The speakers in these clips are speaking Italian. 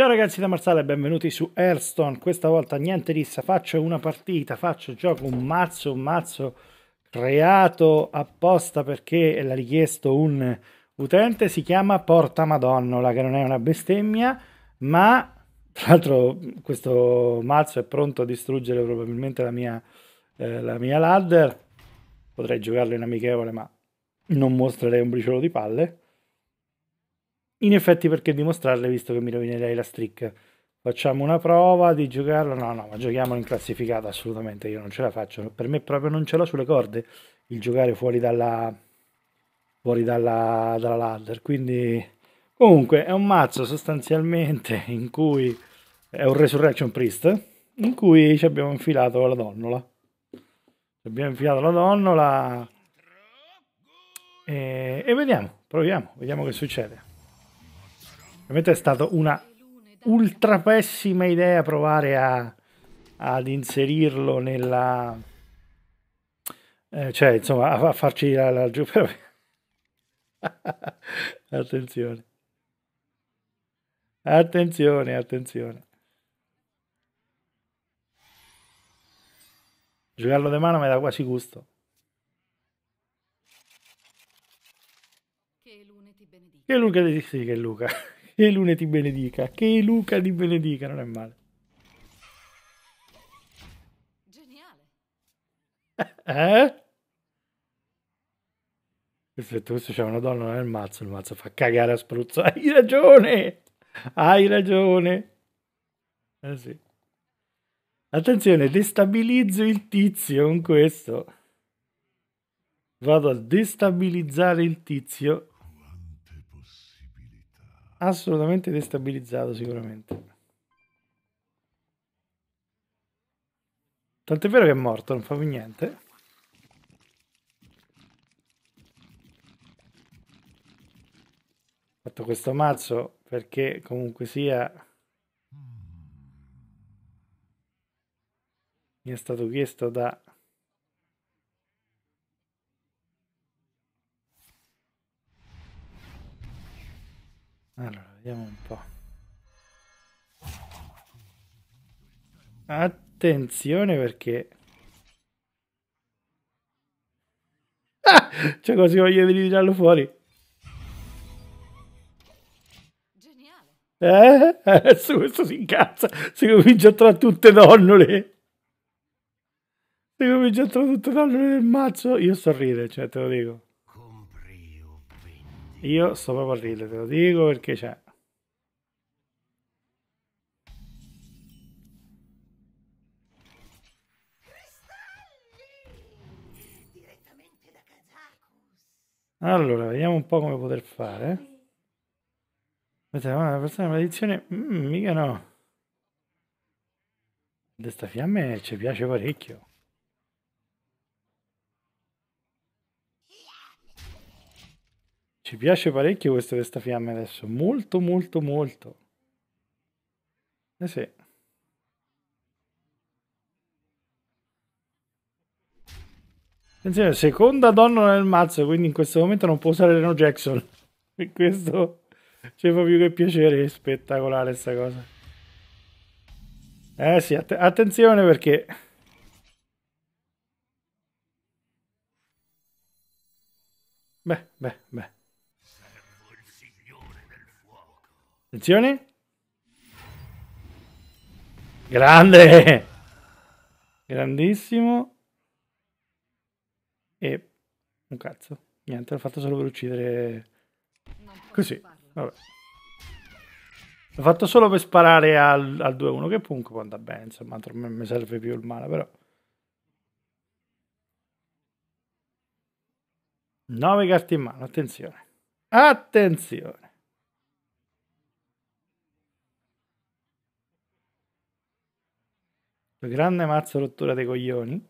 Ciao ragazzi da Marsale e benvenuti su Hearthstone. Questa volta niente rissa, faccio una partita, faccio gioco un mazzo, un mazzo creato apposta perché l'ha richiesto un utente, si chiama Porta Madonnola, che non è una bestemmia, ma tra l'altro questo mazzo è pronto a distruggere probabilmente la mia, eh, la mia ladder. Potrei giocarlo in amichevole, ma non mostrerei un briciolo di palle. In effetti perché dimostrarle visto che mi rovinerei la streak. Facciamo una prova di giocarlo. No, no, ma giochiamolo in classificata assolutamente. Io non ce la faccio. Per me proprio non ce l'ho sulle corde il giocare fuori dalla fuori dalla, dalla ladder. Quindi comunque è un mazzo sostanzialmente in cui è un Resurrection Priest in cui ci abbiamo infilato la donnola. Ci abbiamo infilato la donnola e, e vediamo, proviamo, vediamo che succede. Ovviamente è stata una ultra pessima idea provare a, ad inserirlo nella... Eh, cioè, insomma, a, a farci girare la giù. attenzione. Attenzione, attenzione. Giocarlo di mano mi dà quasi gusto. Che Luca Che Luca sì, che Luca. Che il Lune ti benedica. Che Luca ti benedica. Non è male. Geniale. Eh? Perfetto, questo c'è una donna nel mazzo. Il mazzo fa cagare a spruzzo. Hai ragione. Hai ragione. Eh sì. Attenzione, destabilizzo il tizio con questo. Vado a destabilizzare il tizio assolutamente destabilizzato sicuramente. Tant'è vero che è morto, non fa più niente. Ho fatto questo mazzo perché comunque sia mi è stato chiesto da Allora, vediamo un po'. Attenzione perché... Ah! Cioè quasi voglio venire giallo fuori. Geniale. Eh? Adesso questo si incazza. Si comincia tra tutte donnole. Si comincia tra tutte donnole del mazzo. Io sorride, cioè te lo dico. Io sto proprio a ridere, te lo dico perché c'è. Cioè. Allora, vediamo un po' come poter fare. Aspetta, ma la persona di maledizione... Mm, mica no. Questa fiamme ci piace parecchio. Ci piace parecchio questa testa fiamme adesso, molto molto molto. Eh sì. Attenzione, seconda donna nel mazzo, quindi in questo momento non può usare Reno Jackson. E questo ci fa più che piacere, è spettacolare sta cosa. Eh sì, att attenzione perché... Beh, beh, beh. Attenzione. Grande! Grandissimo. E un cazzo. Niente, l'ho fatto solo per uccidere... Così. Vabbè. L'ho fatto solo per sparare al, al 2-1, che comunque può andare bene, insomma, mi serve più il mana, però. 9 carte in mano, attenzione. Attenzione. Grande mazzo rottura dei coglioni.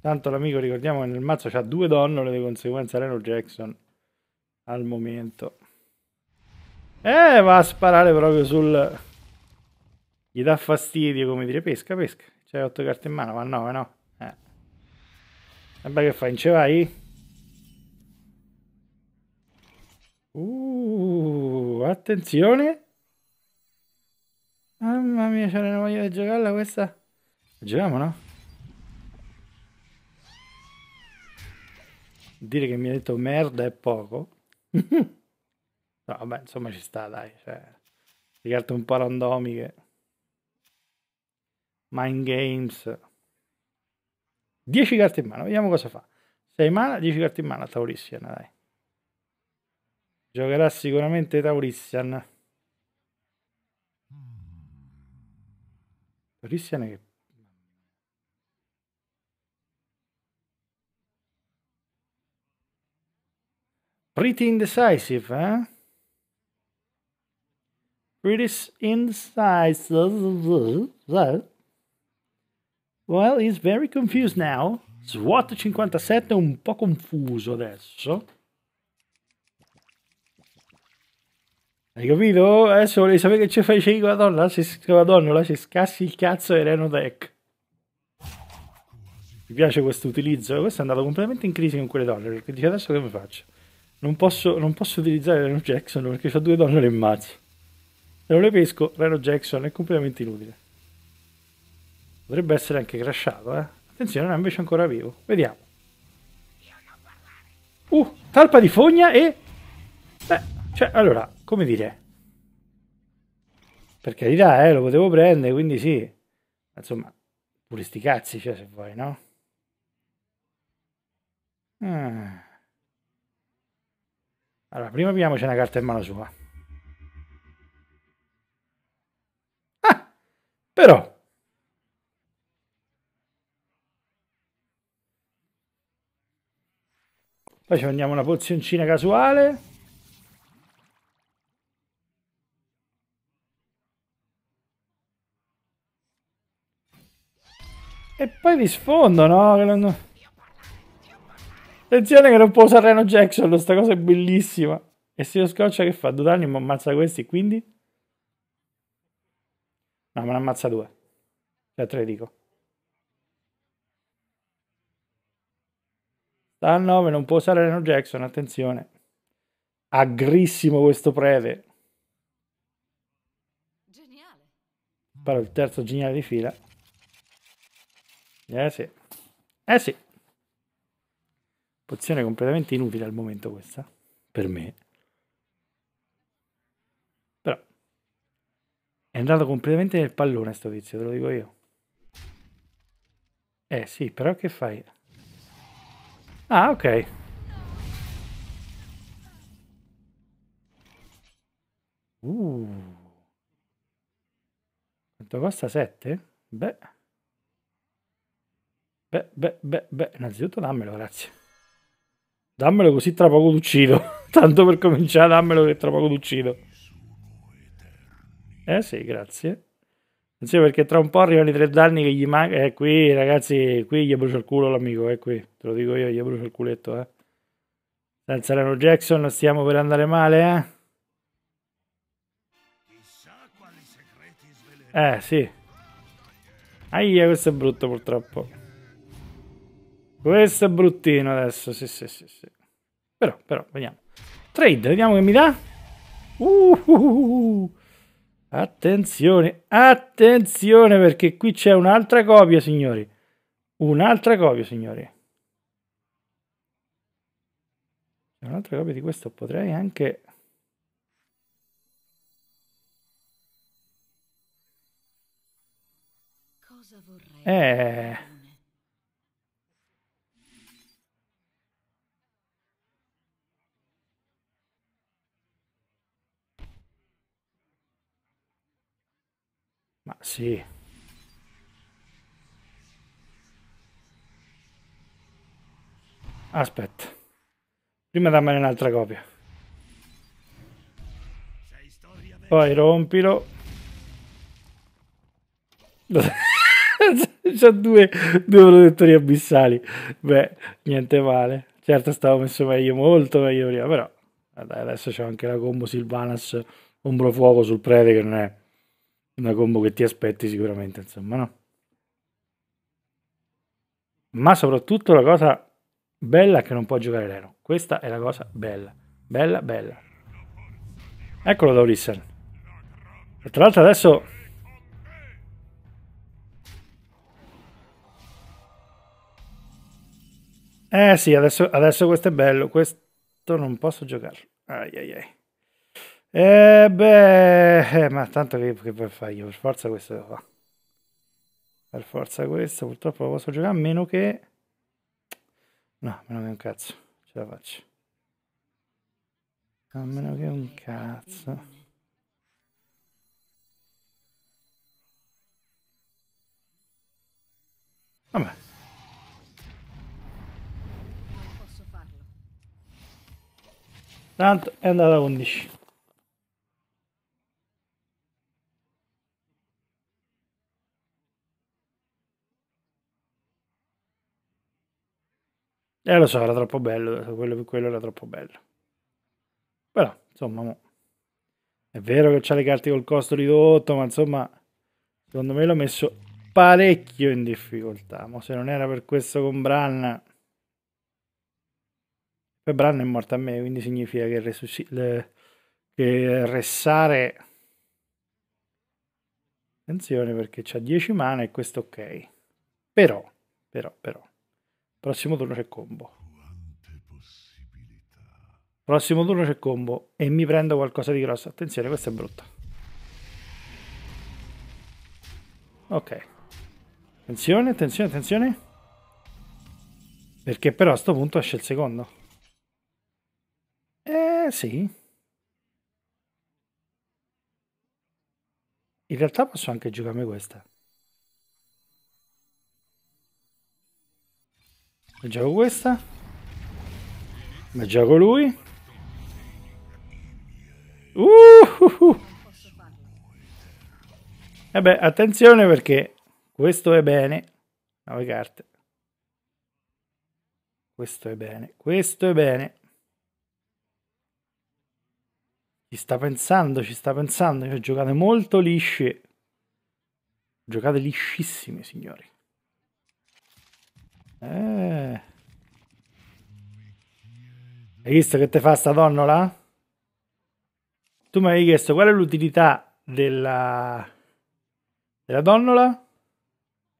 Tanto l'amico ricordiamo che nel mazzo c'ha due donne, di conseguenza Reno Jackson al momento. Eh, va a sparare proprio sul... Gli dà fastidio, come dire, pesca, pesca. C'hai otto carte in mano, ma no, no. Eh. Vabbè che fai, in ce vai? Uh, attenzione. Mamma mia, c'era una voglia di giocarla questa. Giochiamo, no? Dire che mi ha detto merda è poco. no, vabbè, insomma ci sta, dai. Cioè, di un po' randomiche. Mind Games. 10 carte in mano, vediamo cosa fa. 6 mana, 10 carte in mano, Taurissian, dai. Giocherà sicuramente Taurissian. Pretty indecisive, eh? Pretty indecisive. Well, he's very confused now. Swat 57 è un po' confuso adesso. Hai capito? Adesso eh, volevi sapere che ci facevi con la donna? Là con la donna, là ci scassi il cazzo e Reno Mi piace questo utilizzo. Eh, questo è andato completamente in crisi con quelle donne, perché dice adesso come faccio? Non posso, non posso utilizzare Reno Jackson perché ho due donne le immagini. Se non le pesco, Reno Jackson è completamente inutile. Potrebbe essere anche crashato, eh? Attenzione, non è invece ancora vivo. Vediamo. Uh, talpa di fogna e... Beh, cioè, allora, come dire, per carità, eh, lo potevo prendere, quindi sì, insomma, pure sti cazzi, cioè, se vuoi, no? Ah. Allora, prima abbiamoci una carta in mano sua. Ah, però... Poi ci mandiamo una pozioncina casuale. E poi vi sfondo, no? Attenzione che non può usare Reno Jackson, questa cosa è bellissima. E se io scoccia che fa? Due danni ma ammazza questi, quindi? No, me ne ammazza due. Cioè tre dico. Sta a 9, non può usare Reno Jackson, attenzione. Aggrissimo questo prete. Però il terzo geniale di fila. Eh sì. Eh sì. Pozione completamente inutile al momento questa, per me. Però è andato completamente nel pallone sto tizio, te lo dico io. Eh sì, però che fai? Ah, ok. Uh. Quanto costa 7? Beh. Beh, beh, beh, beh, innanzitutto dammelo, grazie. Dammelo così tra poco t'uccido. Tanto per cominciare, dammelo che tra poco t'uccido. Eh sì, grazie. Sì, perché tra un po' arrivano i tre danni che gli manca. Eh, qui, ragazzi, qui gli brucio il culo l'amico, eh, qui. Te lo dico io, gli brucio il culetto, eh. Senza Leno Jackson stiamo per andare male, eh. Eh, sì. Aia, questo è brutto purtroppo. Questo è bruttino adesso, sì, sì, sì, sì. Però, però, vediamo. Trade, vediamo che mi dà. Uh, attenzione, attenzione perché qui c'è un'altra copia, signori. Un'altra copia, signori. Un'altra copia di questo potrei anche... Cosa vorrei? Eh... Ma sì. Aspetta. Prima dammene un'altra copia. Poi rompilo. C'ha due, due protettori abissali. Beh, niente male. Certo stavo messo meglio, molto meglio prima, però... adesso c'è anche la combo Silvanas fuoco sul prete che non è una combo che ti aspetti sicuramente, insomma, no? Ma soprattutto la cosa bella è che non può giocare l'ero. Questa è la cosa bella, bella, bella. Eccolo Daurissen. E tra l'altro adesso... Eh sì, adesso, adesso questo è bello, questo non posso giocarlo. Ai ai ai. E eh, beh, eh, ma tanto che, che per fare io, per forza questo devo fare. Per forza questo, purtroppo lo posso giocare a meno che... No, meno che un cazzo, ce la faccio. A meno che un cazzo. Vabbè. Tanto è andata 11. Eh lo so, era troppo bello, quello, quello era troppo bello. Però, insomma, mo. è vero che c'ha le carte col costo ridotto, ma insomma, secondo me l'ho messo parecchio in difficoltà. Ma se non era per questo con Bran... Poi Bran è morto a me, quindi significa che, resusc- le... che ressare... Attenzione perché c'ha 10 mana e questo ok. Però, però, però. Prossimo turno c'è combo. Prossimo turno c'è combo e mi prendo qualcosa di grosso. Attenzione, questa è brutta. Ok. Attenzione, attenzione, attenzione. Perché però a sto punto esce il secondo. Eh sì. In realtà posso anche giocarmi questa. Mangiavo questa. Mangiavo lui. Uh! E attenzione perché questo è bene. 9 carte. Questo è bene. Questo è bene. Ci sta pensando, ci sta pensando. Cioè, giocate molto lisci. Giocate liscissime, signori. Eh. Hai visto che te fa sta donnola? Tu mi hai chiesto qual è l'utilità della, della donnola?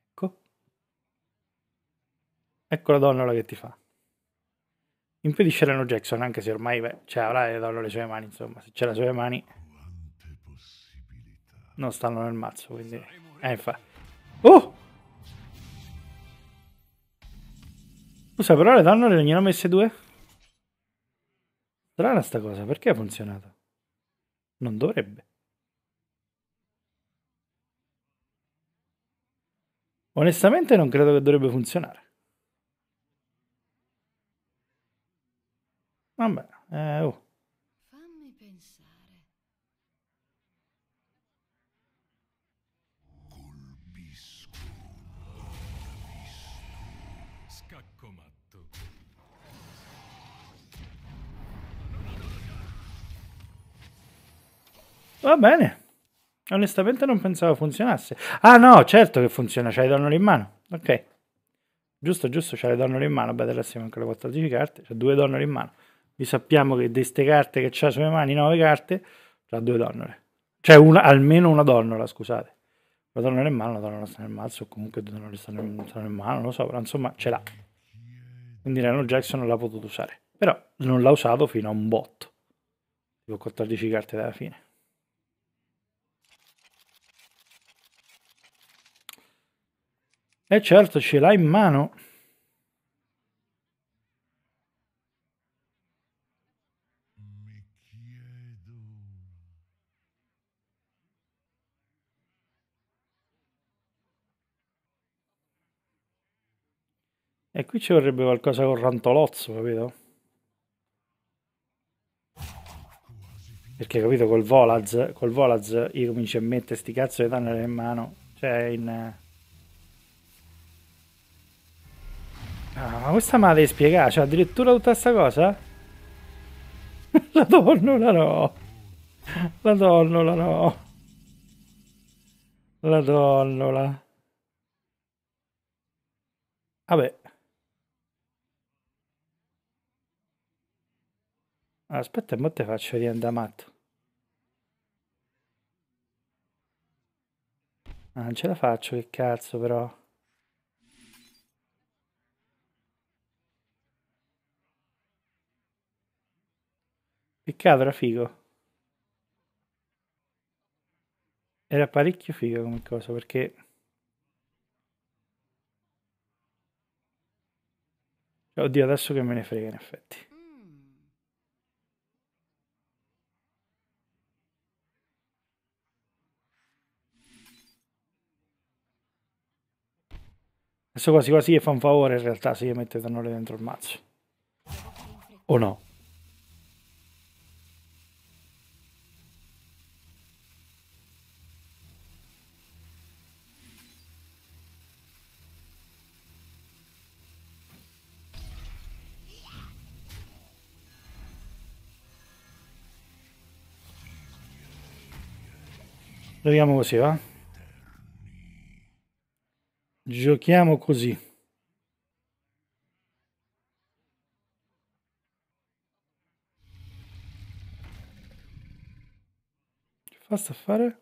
Ecco. Ecco la donnola che ti fa. Impedisce Reno Jackson, anche se ormai beh, cioè, avrà le donnole sulle mani, insomma, se c'è le sue mani non stanno nel mazzo, quindi... Eh, infatti. Oh! Scusa, però le danno le ne ho messe due? Strana sta cosa, perché ha funzionato? Non dovrebbe. Onestamente non credo che dovrebbe funzionare. Vabbè, eh, oh. Caccomatto. Va bene. Onestamente non pensavo funzionasse. Ah no, certo che funziona, ce le danno in mano. Ok. Giusto, giusto, ce le danno in mano. Beh, adesso abbiamo anche le 14 carte, c'è due donne in mano. Vi sappiamo che di queste carte che c'ha sulle mani, 9 carte, c'ha due donne. Cioè una, almeno una donnola, scusate. Madonna nel mano, Madonna non sta nel mazzo, o comunque Madonna non sta nel, sta nel mano, non lo so, però insomma ce l'ha. Quindi Lionel Jackson non l'ha potuto usare. Però non l'ha usato fino a un botto. Tipo 14 carte dalla fine. E certo ce l'ha in mano. E qui ci vorrebbe qualcosa con Rantolozzo, capito? Perché, capito, col Volaz, col Volaz io comincio a mettere sti cazzo di tunnel in mano. Cioè, in... Ah, ma questa me la devi spiegare, cioè addirittura tutta sta cosa? la donna, la no! La donna, la no! La donna, la... Vabbè, Aspetta, ma te faccio diventare matto. Ah, non ce la faccio, che cazzo però. Peccato, era figo. Era parecchio figo come cosa, perché... Oddio, adesso che me ne frega in effetti. Adesso quasi quasi fa un favore in realtà se io metto Tanore dentro il mazzo. O no? Lo vediamo così, va? Giochiamo così. Che fa sta a fare?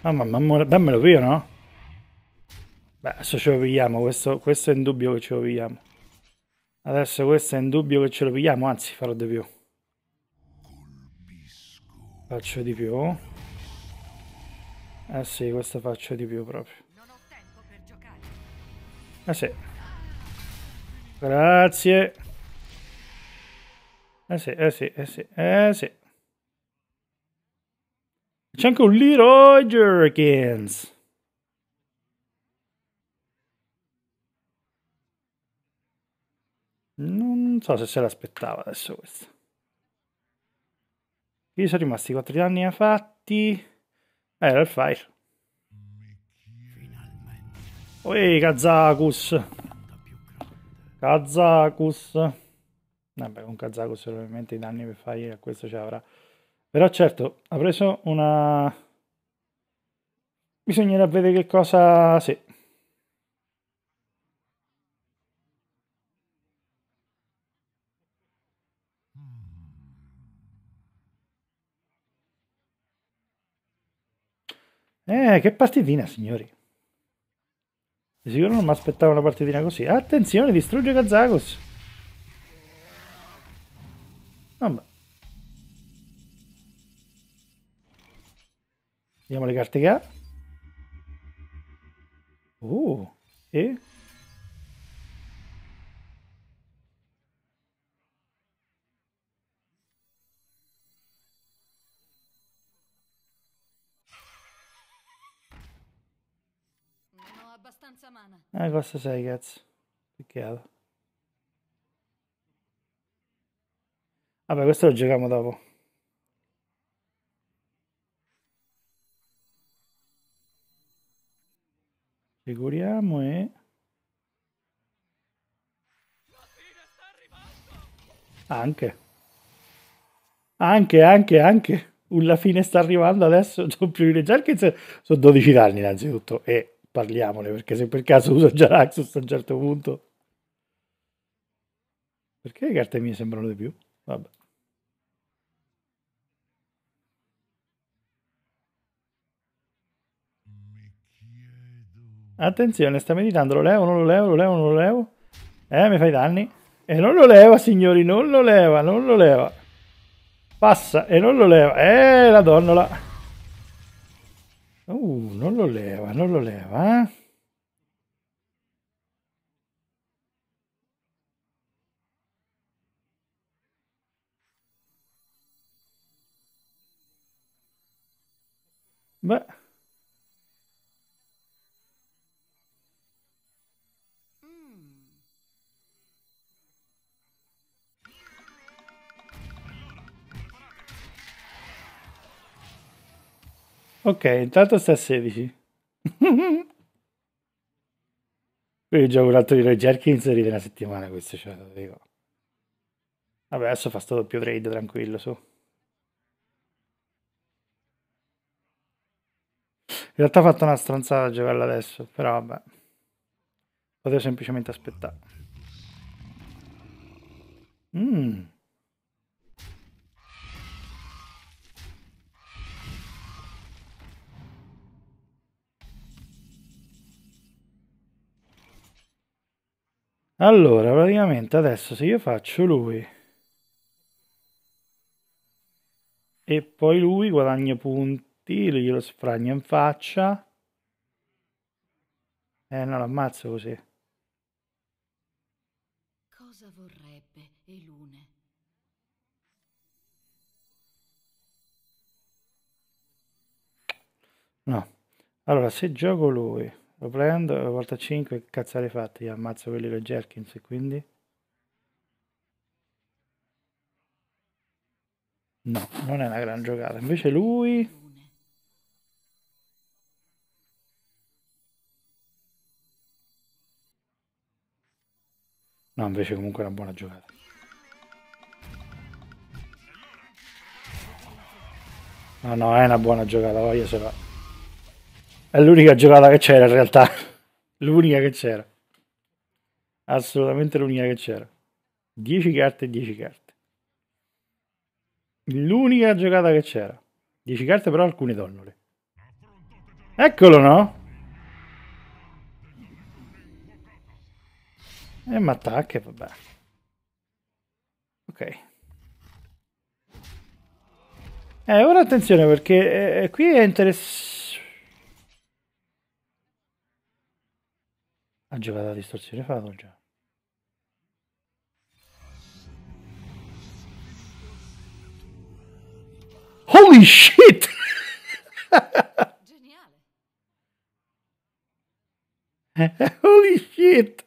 Ah, ma me lo via, no? Beh, adesso ce lo pigliamo, questo, questo è dubbio che ce lo pigliamo. Adesso questo è in dubbio che ce lo pigliamo, anzi farò di più. Faccio di più. Eh sì, questo faccio di più proprio. Ah sì. Grazie. Eh sì, eh sì, eh sì, eh sì. C'è anche un Leroy Jerkins. Non so se se l'aspettava adesso questo. Qui sono rimasti 4 danni fatti. Eh, era il file. Uè, Kazakus. Kazakus. Vabbè, con Kazakus ovviamente i danni per fare a questo ci avrà. Però certo, ha preso una... Bisognerà vedere che cosa... Sì. Eh, che partitina, signori. Di sicuro non mi aspettavo una partitina così. Attenzione, distrugge Kazakos. Vabbè. Vediamo le carte che ha. Uh, e... abbastanza mana. Eh, costa 6, cazzo. Peccato. Vabbè, questo lo giochiamo dopo. Figuriamo e... Anche. Anche, anche, anche. La fine sta arrivando adesso. Sono Doppio Jerkins. Sono 12 danni innanzitutto. E parliamone, perché se per caso uso già Raxus a un certo punto... Perché le carte mie sembrano di più? Vabbè. Attenzione, sta meditando, lo levo, non lo levo, lo levo, non lo levo. Eh, mi fai danni. E non lo leva, signori, non lo leva, non lo leva. Passa e non lo leva. Eh, la donnola. Uh, no lo leva, no lo leva. ¿ah? Va. Ok, intanto sta a 16. Quindi gioco un altro di Roy Jerkins ride una settimana questo, cioè, lo dico. Vabbè, adesso fa sto doppio trade, tranquillo, su. In realtà ha fatto una stronzata a giocarla adesso, però vabbè. Potevo semplicemente aspettare. Mmm. Allora, praticamente adesso se io faccio lui e poi lui guadagna punti, glielo sfragno in faccia. Eh, no, l'ammazzo così. Cosa vorrebbe Elune? No. Allora, se gioco lui... Lo prendo, volta 5, cazzare fatti, io ammazzo quelli con Jerkins, quindi... No, non è una gran giocata. Invece lui... No, invece comunque è una buona giocata. No, no, è una buona giocata, voglio se va. È l'unica giocata che c'era in realtà. L'unica che c'era. Assolutamente l'unica che c'era. 10 carte e 10 carte. L'unica giocata che c'era. 10 carte però alcune donnole. Eccolo no? E eh, mi attacca, vabbè. Ok. Eh, ora attenzione perché eh, qui è interessante Ha giocato a distorsione Fato già. Holy shit! Geniale. Holy shit!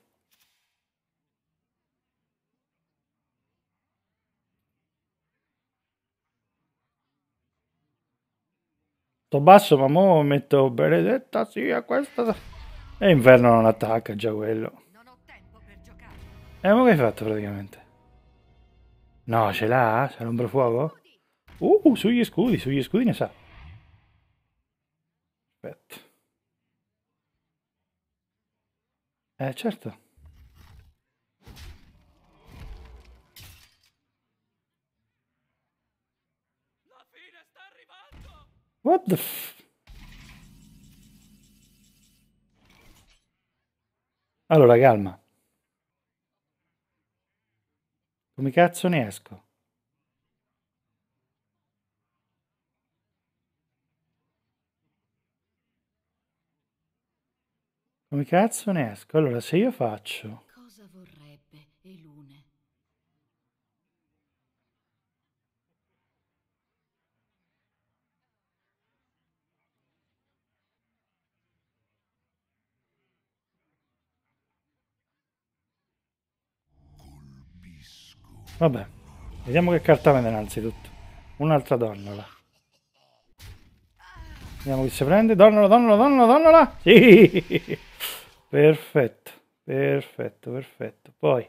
Sto basso, ma mo metto benedetta sia questa. E inverno non attacca, già quello. E eh, ma che hai fatto praticamente? No, ce l'ha? C'è l'ombra fuoco? Uh, sugli scudi, sugli scudi ne sa. Aspetta. Eh, certo. What the f... Allora, calma. Come cazzo ne esco? Come cazzo ne esco? Allora, se io faccio... Vabbè, vediamo che carta vende innanzitutto. Un'altra donnola. Vediamo chi si prende. Donnola, donnola, donnola, donnola! Sì! Perfetto, perfetto, perfetto. Poi...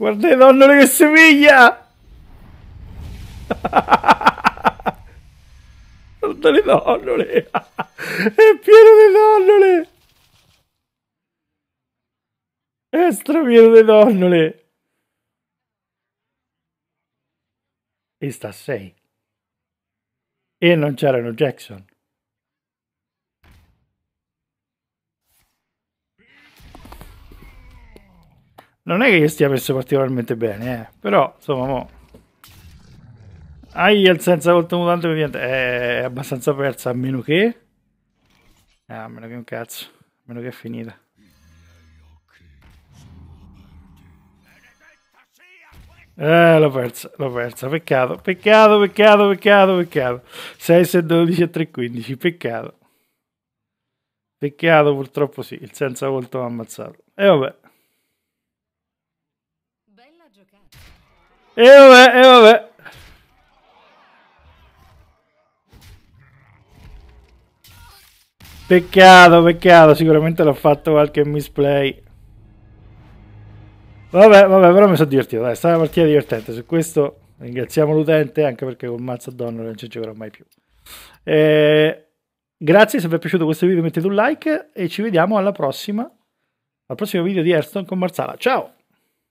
Guardate, nonno che somiglia! Guarda le nonnole! È pieno di nonnole! È strapieno di nonnole! E sta a 6. E non c'erano Jackson. Non è che io stia messo particolarmente bene, eh. Però, insomma, mo... Aia, il senza volto mutante mediante... Eh, è abbastanza persa, a meno che... Ah, a meno che un cazzo. A meno che è finita. Eh, l'ho persa, l'ho persa, peccato, peccato, peccato, peccato, peccato. 6, 6, 12 e 3, 15, peccato. Peccato, purtroppo sì, il senza volto ha ammazzato. E vabbè. E vabbè, e vabbè. Peccato, peccato, sicuramente l'ho fatto qualche misplay. Vabbè, vabbè, però mi sono divertito, dai, è stata una partita divertente. Su questo ringraziamo l'utente, anche perché con mazzo donna non ci giocherò mai più. Eh, grazie, se vi è piaciuto questo video mettete un like e ci vediamo alla prossima, al prossimo video di Airstone con Marsala. Ciao!